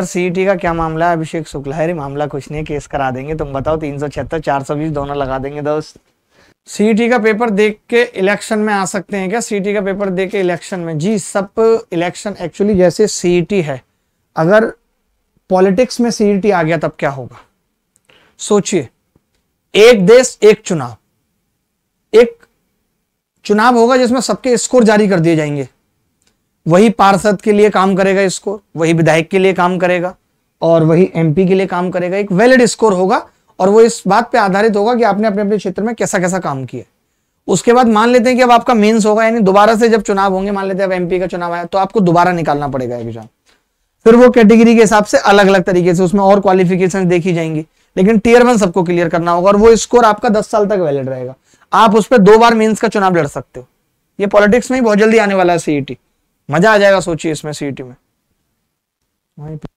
sir CET e का क्या मामला है अभिषेक शुक्ला है मामला कुछ नहीं केस करा देंगे तुम बताओ तीन सौ छिहत्तर चार सौ बीस दोनों लगा देंगे दोस्त सीईटी e का पेपर देख के इलेक्शन में आ सकते हैं क्या सीईटी e का पेपर देख के इलेक्शन में जी सब इलेक्शन एक्चुअली जैसे सीईटी है अगर पॉलिटिक्स में सीईटी आ गया तब क्या होगा सोचिए एक देश एक चुनाव एक चुनाव होगा जिसमें सबके स्कोर जारी कर दिए जाएंगे वही पार्षद के लिए काम करेगा स्कोर वही विधायक के लिए काम करेगा और वही एमपी के लिए काम करेगा एक वैलिड स्कोर होगा और वो इस बात पे आधारित होगा कि आपने अपने अपने क्षेत्र में कैसा कैसा काम किया उसके बाद मान लेते हैं कि अब आपका मेंस होगा यानी दोबारा से जब चुनाव होंगे मान लेते हैं अब एमपी का चुनाव आया तो आपको दोबारा निकालना पड़ेगा एग्जाम फिर वो कैटेगरी के हिसाब से अलग अलग तरीके से उसमें और क्वालिफिकेशन देखी जाएंगी लेकिन टीयर वन सबको क्लियर करना होगा और वो स्कोर आपका दस साल तक वैलिड रहेगा आप उस पर दो बार मेन्स का चुनाव लड़ सकते हो ये पॉलिटिक्स में बहुत जल्दी आने वाला है सीईटी मजा आ जाएगा सोचिए इसमें सीटी में वहीं